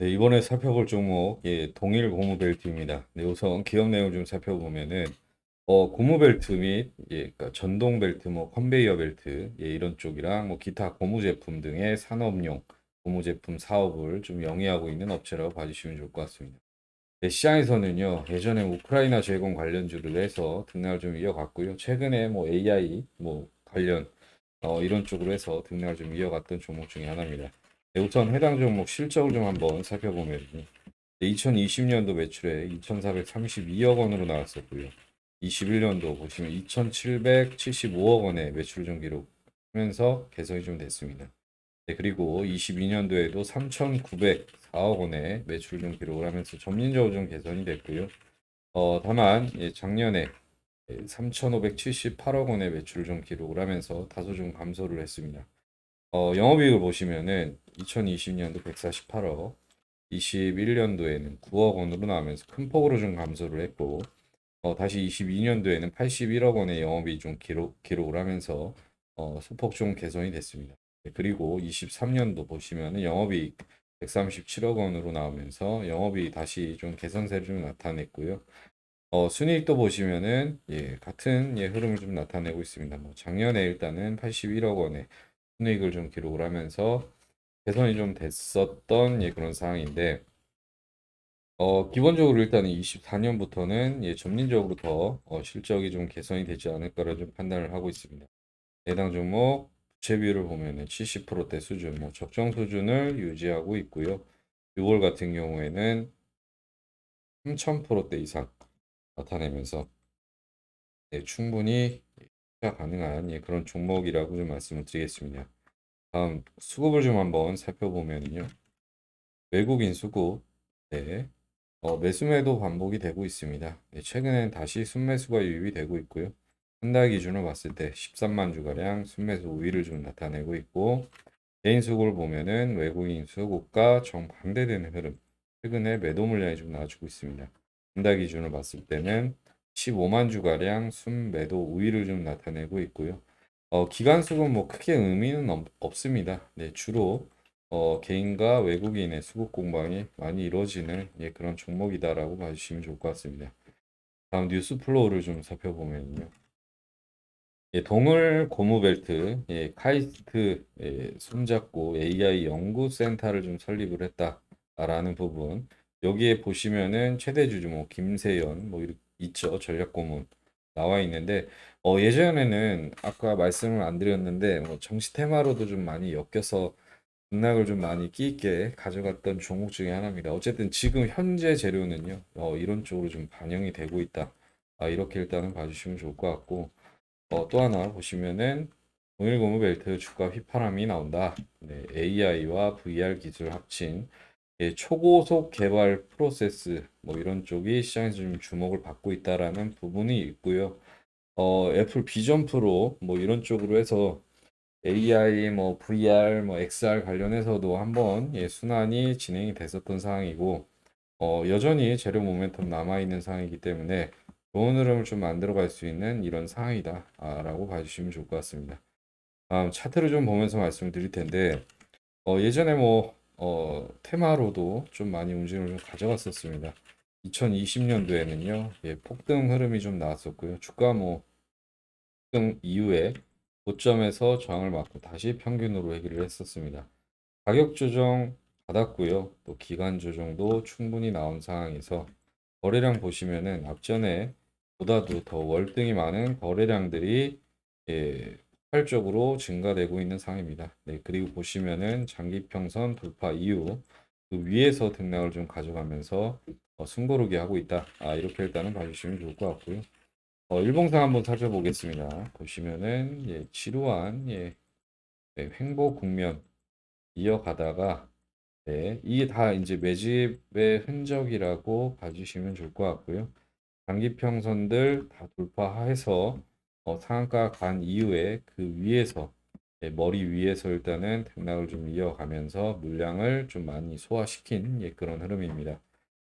네, 이번에 살펴볼 종목 예, 동일 고무벨트입니다. 네, 우선 기업 내용 좀 살펴보면은 어, 고무벨트 및 예, 그러니까 전동벨트, 뭐 컨베이어 벨트 예, 이런 쪽이랑 뭐 기타 고무 제품 등의 산업용 고무 제품 사업을 좀 영위하고 있는 업체라고 봐주시면 좋을 것 같습니다. 네, 시장에서는요 예전에 우크라이나 제공 관련주를 해서 등락을 좀 이어갔고요. 최근에 뭐 AI 뭐 관련 어, 이런 쪽으로 해서 등락을 좀 이어갔던 종목 중에 하나입니다. 네, 우선 해당 종목 실적을 좀 한번 살펴보면 2020년도 매출에 2,432억 원으로 나왔었고요. 21년도 보시면 2,775억 원의 매출 좀 기록하면서 개선이 좀 됐습니다. 네, 그리고 22년도에도 3,904억 원의 매출 좀 기록을 하면서 점진적으로 좀 개선이 됐고요. 어, 다만 예, 작년에 3,578억 예, 원의 매출을 좀 기록을 하면서 다소 좀 감소를 했습니다. 어, 영업이익을 보시면은 2020년도 148억, 21년도에는 9억 원으로 나오면서 큰 폭으로 좀 감소를 했고 어, 다시 22년도에는 81억 원의 영업이 좀 기록, 기록을 하면서 어, 소폭 좀 개선이 됐습니다. 네, 그리고 23년도 보시면 영업이 137억 원으로 나오면서 영업이 다시 좀 개선세를 좀 나타냈고요. 어, 순이익도 보시면은 예, 같은 예, 흐름을 좀 나타내고 있습니다. 뭐 작년에 일단은 81억 원의 순이익을 좀 기록을 하면서 개선이 좀 됐었던 예, 그런 상황인데 어, 기본적으로 일단은 24년부터는 예, 점진적으로 더 어, 실적이 좀 개선이 되지 않을까를 좀 판단을 하고 있습니다. 해당 종목 부채비율을 보면 70%대 수준, 뭐 적정 수준을 유지하고 있고요. 6월 같은 경우에는 3,000%대 이상 나타내면서 예, 충분히 투자 가능한 예, 그런 종목이라고 좀 말씀을 드리겠습니다. 다음 수급을 좀 한번 살펴보면요. 외국인 수급, 네. 어, 매수매도 반복이 되고 있습니다. 네, 최근엔 다시 순매수가 유입이 되고 있고요. 한 달 기준으로 봤을 때 13만 주가량 순매수 우위를 좀 나타내고 있고 개인 수급을 보면은 외국인 수급과 정반대되는 흐름 최근에 매도 물량이 좀 나와주고 있습니다. 한 달 기준으로 봤을 때는 15만 주가량 순매도 우위를 좀 나타내고 있고요. 어, 기간 수급 뭐 크게 의미는 없, 습니다 네, 주로 어, 개인과 외국인의 수급 공방이 많이 이루어지는 예, 그런 종목이다라고 봐주시면 좋을 것 같습니다. 다음 뉴스 플로우를 좀 살펴보면요. 예, 동을 고무벨트, 예, 카이스트 예, 손잡고 AI 연구센터를 좀 설립을 했다라는 부분. 여기에 보시면은 최대 주주 뭐 김세연 뭐 있죠 전략 고문 나와 있는데 어, 예전에는 아까 말씀을 안 드렸는데 뭐 정시 테마로도 좀 많이 엮여서 맥락을 좀 많이 끼게 가져갔던 종목 중에 하나입니다. 어쨌든 지금 현재 재료는요. 어, 이런 쪽으로 좀 반영이 되고 있다. 아, 이렇게 일단은 봐주시면 좋을 것 같고 어, 또 하나 보시면은 오일 고무벨트 주가 휘파람이 나온다. 네, AI와 VR 기술 합친 예, 초고속 개발 프로세스 뭐 이런 쪽이 시장에서 좀 주목을 받고 있다라는 부분이 있고요. 어, 애플 비전 프로 뭐 이런 쪽으로 해서 AI, 뭐 VR, 뭐 XR 관련해서도 한번 예, 순환이 진행이 됐었던 상황이고 어, 여전히 재료 모멘텀 남아있는 상황이기 때문에 좋은 흐름을 좀 만들어갈 수 있는 이런 상황이다라고 아, 봐주시면 좋을 것 같습니다. 다음 차트를 좀 보면서 말씀을 드릴 텐데 어, 예전에 뭐 어, 테마로도 좀 많이 움직임을 좀 가져갔었습니다. 2020년도에는요, 예, 폭등 흐름이 좀 나왔었고요. 주가 뭐 급등 이후에 고점에서 저항을 맞고 다시 평균으로 회귀를 했었습니다. 가격 조정 받았고요. 또 기간 조정도 충분히 나온 상황에서 거래량 보시면은 앞전에 보다도 더 월등히 많은 거래량들이 예, 폭발적으로 증가되고 있는 상황입니다. 네, 그리고 보시면은 장기평선 돌파 이후 그 위에서 등락을 좀 가져가면서 어, 숨고르게 하고 있다. 아, 이렇게 일단은 봐주시면 좋을 것 같고요. 어, 일봉상 한번 살펴보겠습니다. 보시면은 예, 지루한 예, 네, 횡보 국면 이어가다가 네, 이게 다 이제 매집의 흔적이라고 봐주시면 좋을 것 같고요. 장기평선들 다 돌파해서 어, 상한가 간 이후에 그 위에서 예, 머리 위에서 일단은 등락을 좀 이어가면서 물량을 좀 많이 소화시킨 예, 그런 흐름입니다.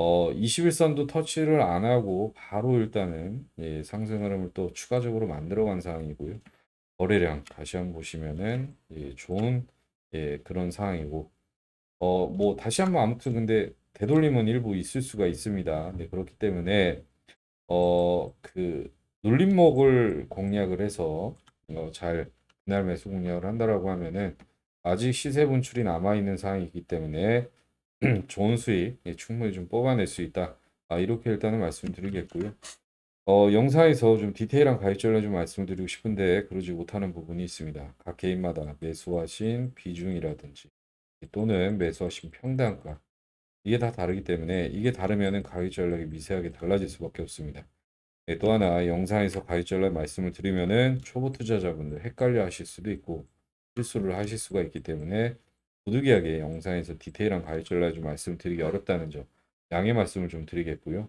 어, 21선도 터치를 안 하고 바로 일단은 예, 상승 흐름을 또 추가적으로 만들어 간 상황이고요. 거래량 다시 한번 보시면은 예, 좋은 예, 그런 상황이고 어, 뭐 다시 한번 아무튼 근데 되돌림은 일부 있을 수가 있습니다. 네, 그렇기 때문에 어, 그 눌림목을 공략을 해서 어, 잘 그날 매수 공략을 한다라고 하면은 아직 시세 분출이 남아 있는 상황이기 때문에 좋은 수익 예, 충분히 좀 뽑아낼 수 있다. 아, 이렇게 일단은 말씀드리겠고요. 어, 영상에서 좀 디테일한 가입 전략 좀 말씀드리고 싶은데 그러지 못하는 부분이 있습니다. 각 개인마다 매수하신 비중이라든지 또는 매수하신 평단가 이게 다 다르기 때문에 이게 다르면 가입 전략이 미세하게 달라질 수밖에 없습니다. 네, 또 하나 영상에서 가입 전략 말씀을 드리면은 초보 투자자분들 헷갈려 하실 수도 있고 실수를 하실 수가 있기 때문에 부득이하게 영상에서 디테일한 가이드라인 좀 말씀드리기 어렵다는 점 양해 말씀을 좀 드리겠고요.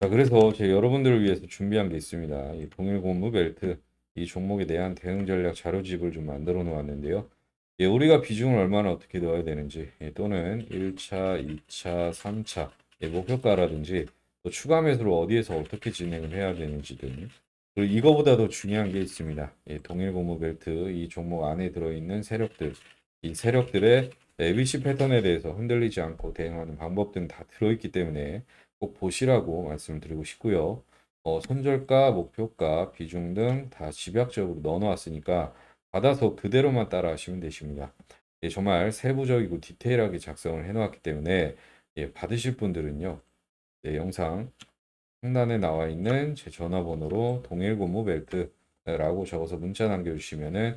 자, 그래서 제 여러분들을 위해서 준비한 게 있습니다. 이 동일 고무 벨트 이 종목에 대한 대응 전략 자료집을 좀 만들어 놓았는데요. 예, 우리가 비중을 얼마나 어떻게 넣어야 되는지 예, 또는 1차, 2차, 3차 예, 목표가라든지 또 추가 매수를 어디에서 어떻게 진행을 해야 되는지 등 그리고 이거보다 더 중요한 게 있습니다. 예, 동일 고무 벨트 이 종목 안에 들어있는 세력들 이 세력들의 ABC 패턴에 대해서 흔들리지 않고 대응하는 방법 등 다 들어있기 때문에 꼭 보시라고 말씀을 드리고 싶고요. 어, 손절가, 목표가, 비중 등 다 집약적으로 넣어놨으니까 받아서 그대로만 따라하시면 되십니다. 예, 정말 세부적이고 디테일하게 작성을 해놓았기 때문에 예, 받으실 분들은요. 네, 영상 상단에 나와 있는 제 전화번호로 동일고무벨트라고 적어서 문자 남겨주시면은